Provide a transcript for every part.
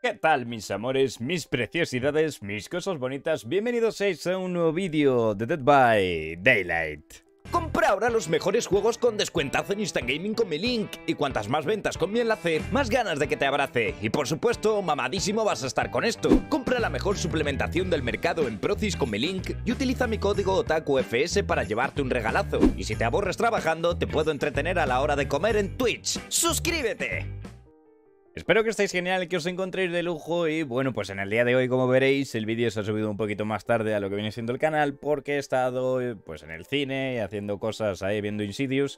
¿Qué tal mis amores, mis preciosidades, mis cosas bonitas? Bienvenidos a un nuevo vídeo de Dead by Daylight. Compra ahora los mejores juegos con descuentazo en Instant Gaming con mi link y cuantas más ventas con mi enlace, más ganas de que te abrace. Y por supuesto, mamadísimo vas a estar con esto. Compra la mejor suplementación del mercado en Procis con mi link y utiliza mi código OTAKUFS para llevarte un regalazo. Y si te aborres trabajando, te puedo entretener a la hora de comer en Twitch. ¡Suscríbete! Espero que estéis genial, que os encontréis de lujo y bueno, pues en el día de hoy como veréis el vídeo se ha subido un poquito más tarde a lo que viene siendo el canal porque he estado eh, pues en el cine haciendo cosas ahí viendo Insidious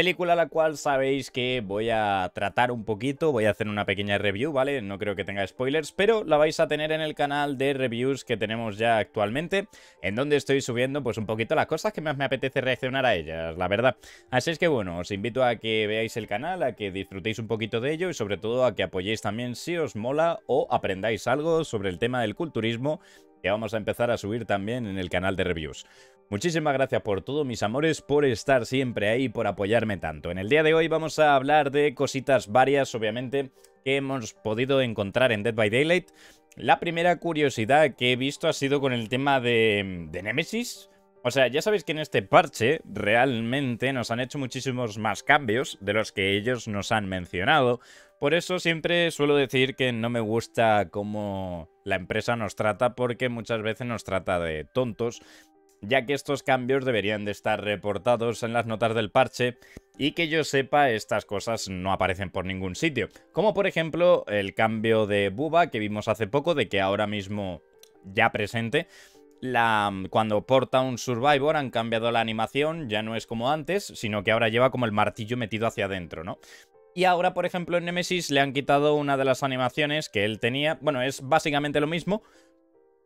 Película la cual sabéis que voy a tratar un poquito, voy a hacer una pequeña review, ¿vale? No creo que tenga spoilers, pero la vais a tener en el canal de reviews que tenemos ya actualmente, en donde estoy subiendo pues un poquito las cosas que más me apetece reaccionar a ellas, la verdad. Así es que bueno, os invito a que veáis el canal, a que disfrutéis un poquito de ello y sobre todo a que apoyéis también si os mola o aprendáis algo sobre el tema del culturismo que vamos a empezar a subir también en el canal de reviews. Muchísimas gracias por todo, mis amores, por estar siempre ahí, por apoyarme tanto. En el día de hoy vamos a hablar de cositas varias, obviamente, que hemos podido encontrar en Dead by Daylight. La primera curiosidad que he visto ha sido con el tema de, de Nemesis. O sea, ya sabéis que en este parche realmente nos han hecho muchísimos más cambios de los que ellos nos han mencionado. Por eso siempre suelo decir que no me gusta cómo la empresa nos trata porque muchas veces nos trata de tontos, ya que estos cambios deberían de estar reportados en las notas del parche y que yo sepa estas cosas no aparecen por ningún sitio, como por ejemplo el cambio de Buba que vimos hace poco de que ahora mismo ya presente cuando porta un Survivor han cambiado la animación, ya no es como antes, sino que ahora lleva como el martillo metido hacia adentro, ¿no? Y ahora, por ejemplo, en Nemesis le han quitado una de las animaciones que él tenía. Bueno, es básicamente lo mismo,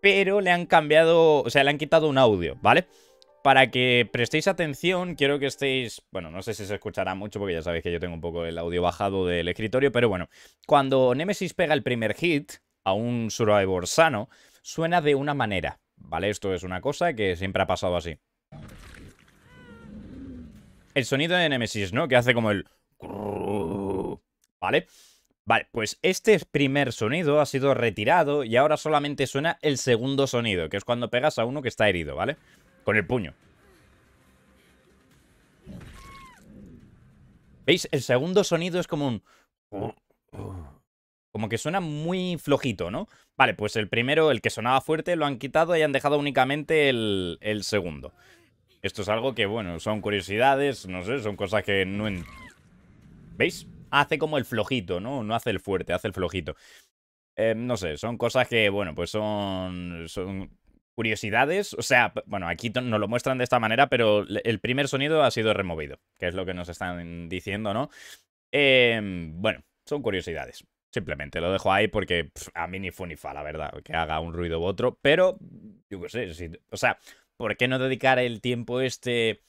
pero le han cambiado, o sea, le han quitado un audio, ¿vale? Para que prestéis atención, quiero que estéis, bueno, no sé si se escuchará mucho porque ya sabéis que yo tengo un poco el audio bajado del escritorio, pero bueno, cuando Nemesis pega el primer hit a un survivor sano, suena de una manera, ¿vale? Esto es una cosa que siempre ha pasado así. El sonido de Nemesis, ¿no? Que hace como el... ¿vale? Vale, pues este primer sonido ha sido retirado y ahora solamente suena el segundo sonido, que es cuando pegas a uno que está herido, ¿vale? Con el puño. ¿Veis? El segundo sonido es como un... Como que suena muy flojito, ¿no? Vale, pues el primero, el que sonaba fuerte, lo han quitado y han dejado únicamente el, segundo. Esto es algo que, bueno, son curiosidades, no sé, son cosas que no... En... ¿Veis? hace como el flojito, ¿no? No hace el fuerte, hace el flojito. Em, no sé, son cosas que, bueno, pues son, son curiosidades. O sea, bueno, aquí nos lo muestran de esta manera, pero el primer sonido ha sido removido, que es lo que nos están diciendo, ¿no? Em, bueno, son curiosidades. Simplemente lo dejo ahí porque a mí ni fu ni fa, la verdad, que haga un ruido u otro. Pero, yo qué sé, o sea, ¿por qué no dedicar el tiempo este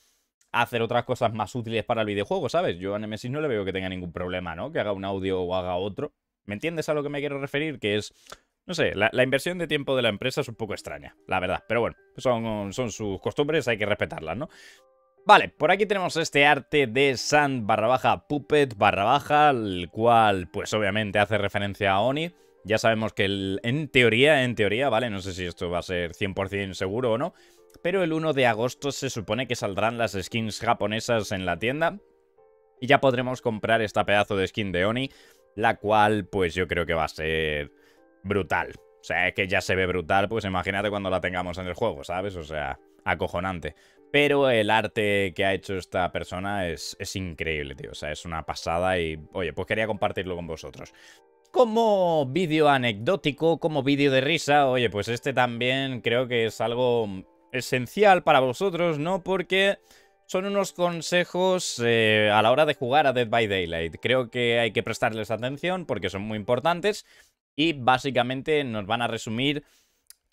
hacer otras cosas más útiles para el videojuego, ¿sabes? Yo a Nemesis no le veo que tenga ningún problema, ¿no? Que haga un audio o haga otro. ¿Me entiendes a lo que me quiero referir? Que es, no sé, la, inversión de tiempo de la empresa es un poco extraña, la verdad. Pero bueno, son, son sus costumbres, hay que respetarlas, ¿no? Vale, por aquí tenemos este arte de Sand barra baja Puppet barra baja, el cual pues obviamente hace referencia a Oni. Ya sabemos que el, en teoría, en teoría, ¿vale? No sé si esto va a ser 100% seguro o no, pero el 1 de agosto se supone que saldrán las skins japonesas en la tienda y ya podremos comprar esta pedazo de skin de Oni, la cual pues yo creo que va a ser brutal. O sea, es que ya se ve brutal, pues imagínate cuando la tengamos en el juego, ¿sabes? O sea, acojonante. Pero el arte que ha hecho esta persona es, es increíble, tío. O sea, es una pasada y, oye, pues quería compartirlo con vosotros como vídeo anecdótico, como vídeo de risa, oye, pues este también creo que es algo esencial para vosotros, ¿no? Porque son unos consejos eh, a la hora de jugar a Dead by Daylight. Creo que hay que prestarles atención porque son muy importantes y básicamente nos van a resumir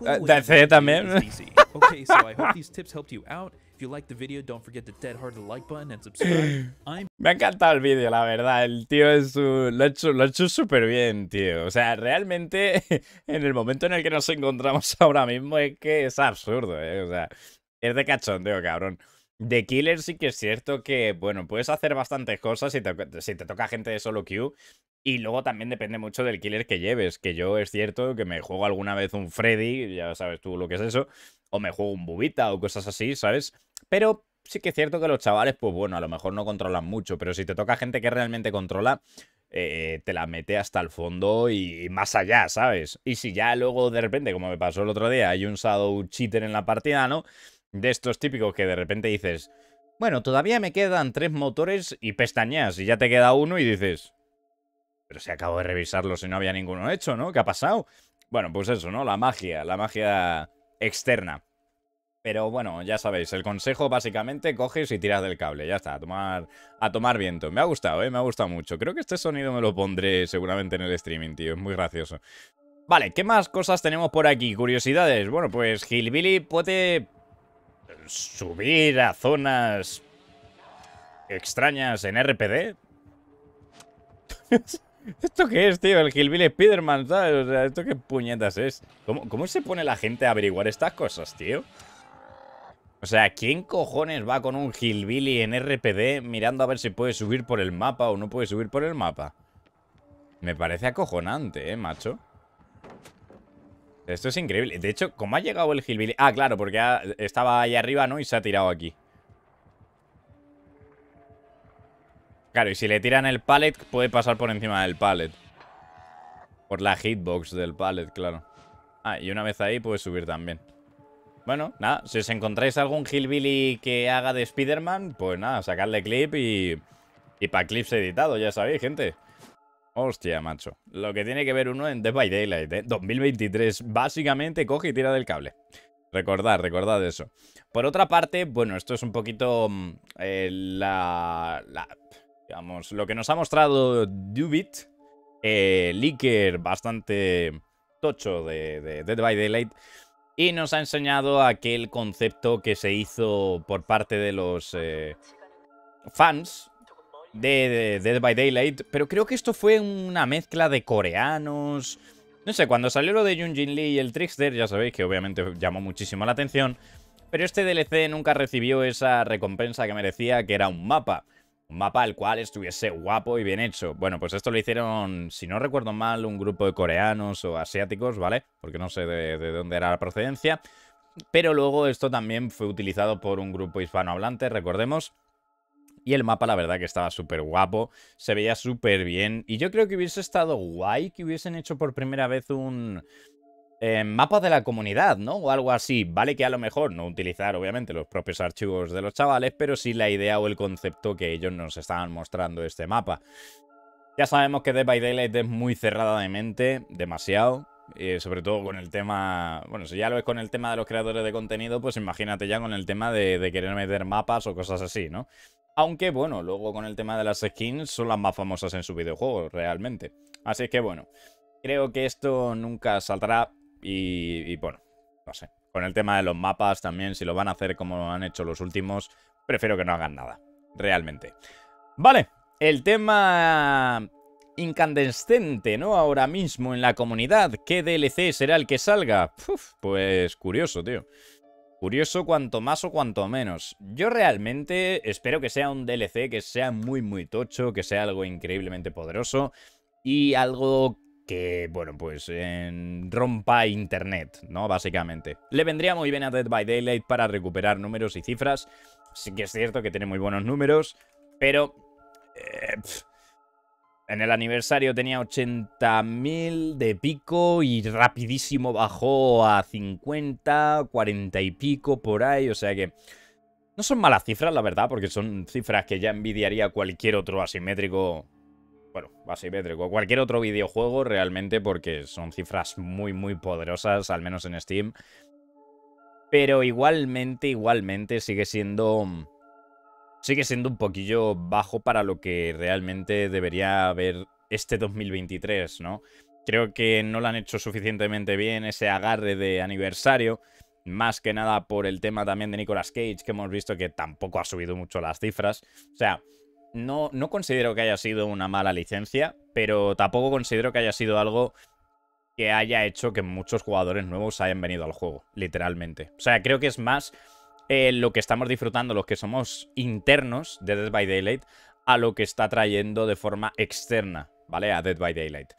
Uh, también. Me ha encantado el vídeo, la verdad. El tío lo ha hecho, súper bien, tío. O sea, realmente, en el momento en el que nos encontramos ahora mismo, es que es absurdo, ¿eh? O sea, es de cachondeo, cabrón. De Killer sí que es cierto que, bueno, puedes hacer bastantes cosas si te, toca gente de solo queue. Y luego también depende mucho del killer que lleves. Que yo es cierto que me juego alguna vez un Freddy, ya sabes tú lo que es eso. O me juego un Bubita o cosas así, ¿sabes? Pero sí que es cierto que los chavales, pues bueno, a lo mejor no controlan mucho. Pero si te toca gente que realmente controla, eh, te la mete hasta el fondo y, más allá, ¿sabes? Y si ya luego de repente, como me pasó el otro día, hay un Shadow Cheater en la partida, ¿no? de estos típicos que de repente dices, bueno, todavía me quedan tres motores y pestañas y ya te queda uno y dices, pero si acabo de revisarlo si no había ninguno hecho, ¿no? ¿Qué ha pasado? Bueno, pues eso, ¿no? La magia, la magia externa. Pero bueno, ya sabéis, el consejo básicamente coges y tiras del cable, ya está, a tomar, a tomar viento. Me ha gustado, ¿eh? me ha gustado mucho. Creo que este sonido me lo pondré seguramente en el streaming, tío, es muy gracioso. Vale, ¿qué más cosas tenemos por aquí? Curiosidades. Bueno, pues Hillbilly puede subir a zonas extrañas en RPD? ¿Esto qué es, tío? El Hillbilly Spiderman, ¿esto qué puñetas es? ¿Cómo, ¿Cómo, se pone la gente a averiguar estas cosas, tío? O sea, ¿quién cojones va con un Hillbilly en RPD mirando a ver si puede subir por el mapa o no puede subir por el mapa? Me parece acojonante, ¿eh, macho? Esto es increíble. De hecho, ¿cómo ha llegado el Hillbilly? Ah, claro, porque estaba ahí arriba, ¿no? Y se ha tirado aquí. Claro, y si le tiran el pallet, puede pasar por encima del pallet. Por la hitbox del pallet, claro. Ah, y una vez ahí puede subir también. Bueno, nada, si os encontráis algún Hillbilly que haga de Spider-Man, pues nada, sacadle clip y... Y para clips editado, ya sabéis, gente. Hostia, macho. Lo que tiene que ver uno en Dead by Daylight, ¿eh? 2023. Básicamente coge y tira del cable. Recordad, recordad eso. Por otra parte, bueno, esto es un poquito mm, eh, la, Digamos, lo que nos ha mostrado Dubit, eh, bastante tocho de, Dead by Daylight, y nos ha enseñado aquel concepto que se hizo por parte de los eh, fans de, Dead by Daylight, pero creo que esto fue una mezcla de coreanos. No sé, cuando salió lo de Jin Lee y el Trickster, ya sabéis que obviamente llamó muchísimo la atención, pero este DLC nunca recibió esa recompensa que merecía, que era un mapa. Un mapa al cual estuviese guapo y bien hecho. Bueno, pues esto lo hicieron, si no recuerdo mal, un grupo de coreanos o asiáticos, ¿vale? Porque no sé de, de dónde era la procedencia. Pero luego esto también fue utilizado por un grupo hispanohablante, recordemos, y el mapa, la verdad, que estaba súper guapo, se veía súper bien. Y yo creo que hubiese estado guay que hubiesen hecho por primera vez un... Eh, mapa de la comunidad, ¿no? O algo así. Vale que a lo mejor no utilizar, obviamente, los propios archivos de los chavales, pero sí la idea o el concepto que ellos nos estaban mostrando este mapa. Ya sabemos que Dead by Daylight es muy cerrada de mente, demasiado. sobre todo con el tema, bueno, si ya lo es con el tema de los creadores de contenido, pues imagínate ya con el tema de, de querer meter mapas o cosas así, ¿no? Aunque bueno, luego con el tema de las skins son las más famosas en su videojuego realmente. Así que bueno, creo que esto nunca saldrá y, bueno, no sé. Con el tema de los mapas también, si lo van a hacer como han hecho los últimos, prefiero que no hagan nada, realmente. Vale, el tema incandescente, ¿no? Ahora mismo en la comunidad, ¿qué DLC será el que salga? pues curioso, tío. Curioso cuanto más o cuanto menos. Yo realmente espero que sea un DLC que sea muy muy tocho, que sea algo increíblemente poderoso y algo que, bueno, pues rompa internet, ¿no? Básicamente. Le vendría muy bien a Dead by Daylight para recuperar números y cifras. Sí que es cierto que tiene muy buenos números, pero... Eh, en el aniversario tenía 80.000 de pico y rapidísimo bajó a 50, 40 y pico por ahí, o sea que... No son malas cifras, la verdad, porque son cifras que ya envidiaría cualquier otro asimétrico... Bueno, asimétrico, cualquier otro videojuego realmente, porque son cifras muy, muy poderosas, al menos en Steam. Pero igualmente, igualmente sigue siendo sigue siendo un poquillo bajo para lo que realmente debería haber este 2023, ¿no? Creo que no lo han hecho suficientemente bien ese agarre de aniversario, más que nada por el tema también de Nicolas Cage, que hemos visto que tampoco ha subido mucho las cifras. O sea, no, no considero que haya sido una mala licencia, pero tampoco considero que haya sido algo que haya hecho que muchos jugadores nuevos hayan venido al juego, literalmente. O sea, creo que es más eh, lo que estamos disfrutando los que somos internos de Dead by Daylight a lo que está trayendo de forma externa, ¿vale? A Dead by Daylight.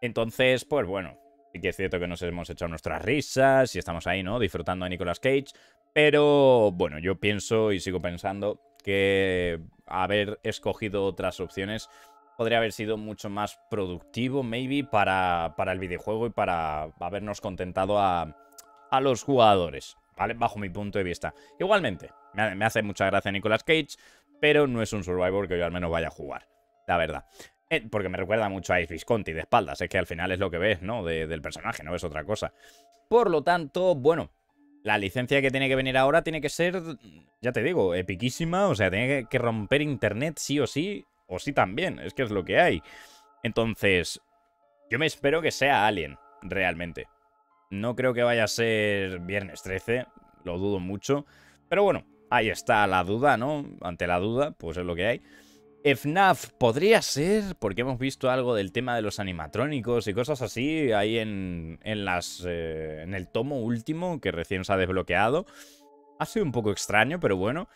Entonces, pues bueno, sí que es cierto que nos hemos echado nuestras risas y estamos ahí, ¿no? Disfrutando de Nicolas Cage, pero bueno, yo pienso y sigo pensando que haber escogido otras opciones podría haber sido mucho más productivo, maybe, para, para el videojuego y para habernos contentado a, a los jugadores, Bajo mi punto de vista. Igualmente, me hace mucha gracia Nicolas Cage, pero no es un Survivor que yo al menos vaya a jugar, la verdad. Eh, porque me recuerda mucho a Ice Visconti de espaldas, es que al final es lo que ves, ¿no? del personaje, no es otra cosa. Por lo tanto, bueno, la licencia que tiene que venir ahora tiene que ser, ya te digo, epiquísima, o sea, tiene que romper internet sí o sí, o sí también, es que es lo que hay. Entonces, yo me espero que sea Alien, realmente. No creo que vaya a ser viernes 13, lo dudo mucho. Pero bueno, ahí está la duda, ¿no? Ante la duda, pues es lo que hay. FNAF podría ser, porque hemos visto algo del tema de los animatrónicos y cosas así ahí en, las, eh, en el tomo último que recién se ha desbloqueado. Ha sido un poco extraño, pero bueno.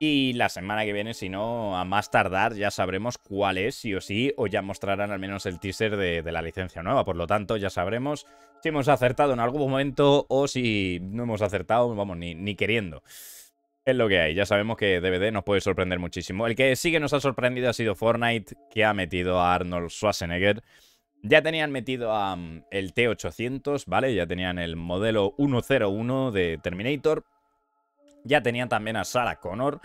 Y la semana que viene, si no, a más tardar ya sabremos cuál es, sí o sí, o ya mostrarán al menos el teaser de la licencia nueva. Por lo tanto, ya sabremos si hemos acertado en algún momento o si no hemos acertado, vamos, ni, queriendo. Es lo que hay, ya sabemos que DVD nos puede sorprender muchísimo. El que sí que nos ha sorprendido ha sido Fortnite, que ha metido a Arnold Schwarzenegger. Ya tenían metido a mm, el T-800, ¿vale? Ya tenían el modelo 101 de Terminator. Ya tenían también a Sarah Connor.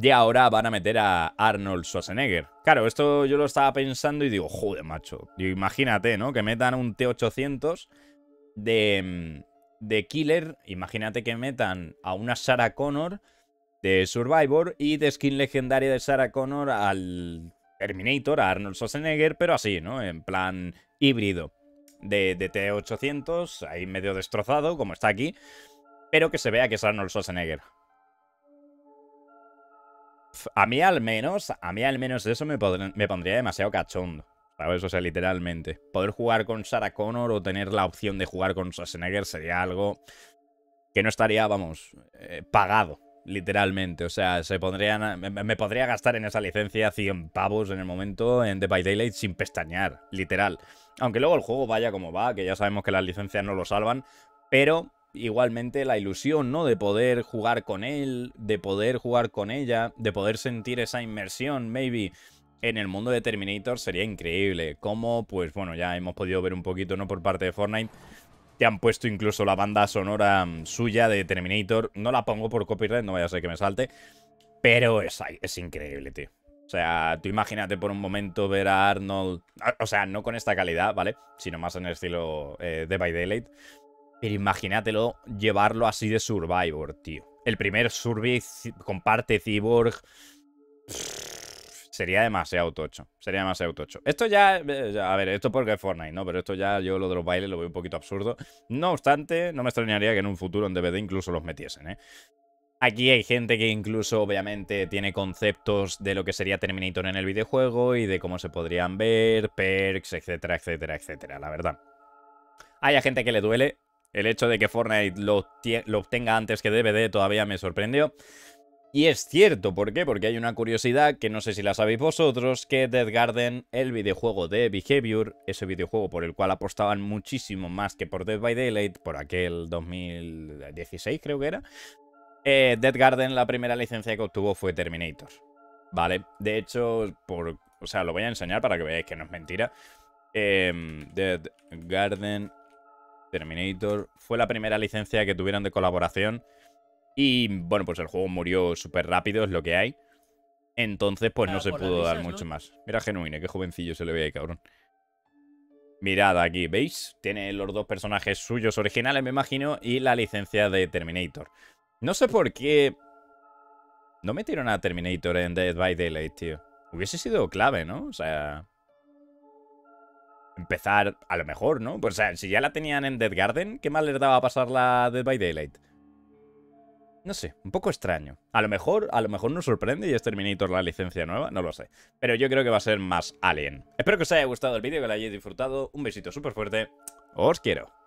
Y ahora van a meter a Arnold Schwarzenegger. Claro, esto yo lo estaba pensando y digo, joder, macho. Imagínate, ¿no? Que metan un T-800 Mm, de, Killer, imagínate que metan a una Sarah Connor de Survivor y de skin legendaria de Sarah Connor al Terminator, a Arnold Schwarzenegger, pero así, ¿no? En plan híbrido. De, de T800, ahí medio destrozado, como está aquí, pero que se vea que es Arnold Schwarzenegger. A mí al menos, a mí al menos eso me pondría demasiado cachondo. ¿Sabes? O sea, literalmente. Poder jugar con Sarah Connor o tener la opción de jugar con Schwarzenegger sería algo que no estaría, vamos, eh, pagado, literalmente. O sea, se me, podría gastar en esa licencia 100 pavos en el momento en The By Daylight sin pestañear, literal. Aunque luego el juego vaya como va, que ya sabemos que las licencias no lo salvan, pero igualmente la ilusión, ¿no? De poder jugar con él, de poder jugar con ella, de poder sentir esa inmersión, maybe en el mundo de Terminator sería increíble. Como, pues bueno, ya hemos podido ver un poquito, ¿no? Por parte de Fortnite. Te han puesto incluso la banda sonora mm, suya de Terminator. No la pongo por copyright, no vaya a ser que me salte. Pero es, es increíble, tío. O sea, tú imagínate por un momento ver a Arnold. Ah, o sea, no con esta calidad, ¿vale? Sino más en el estilo eh, de By Daylight. Pero imagínatelo llevarlo así de Survivor, tío. El primer con parte Cyborg. Sería demasiado tocho. Sería demasiado tocho. Esto ya, eh, A ver, esto porque es Fortnite, ¿no? Pero esto ya yo lo de los bailes lo veo un poquito absurdo. No obstante, no me extrañaría que en un futuro en DVD incluso los metiesen, ¿eh? Aquí hay gente que incluso obviamente tiene conceptos de lo que sería Terminator en el videojuego y de cómo se podrían ver, perks, etcétera, etcétera, etcétera, la verdad. Hay gente que le duele. El hecho de que Fortnite lo obtenga antes que DVD todavía me sorprendió. Y es cierto, ¿por qué? Porque hay una curiosidad que no sé si la sabéis vosotros, que Dead Garden, el videojuego de Behavior, ese videojuego por el cual apostaban muchísimo más que por Dead by Daylight, por aquel 2016 creo que era, eh, Dead Garden la primera licencia que obtuvo fue Terminator, ¿vale? De hecho, por, o sea, lo voy a enseñar para que veáis que no es mentira. Em, Dead Garden, Terminator, fue la primera licencia que tuvieron de colaboración y bueno, pues el juego murió súper rápido, es lo que hay. Entonces, pues no se pudo dar mucho más. Mira Genuine, qué jovencillo se le ve ahí, cabrón. Mirad aquí, ¿veis? Tiene los dos personajes suyos originales, me imagino, y la licencia de Terminator. No sé por qué... No metieron a Terminator en Dead by Daylight, tío. Hubiese sido clave, ¿no? O sea... Empezar, a lo mejor, ¿no? Pues, o sea, si ya la tenían en Dead Garden, ¿qué más les daba pasar la Dead by Daylight? No sé, un poco extraño. A lo mejor, a lo mejor nos sorprende y es Terminator la licencia nueva, no lo sé. Pero yo creo que va a ser más Alien. Espero que os haya gustado el vídeo, que lo hayáis disfrutado. Un besito súper fuerte. Os quiero.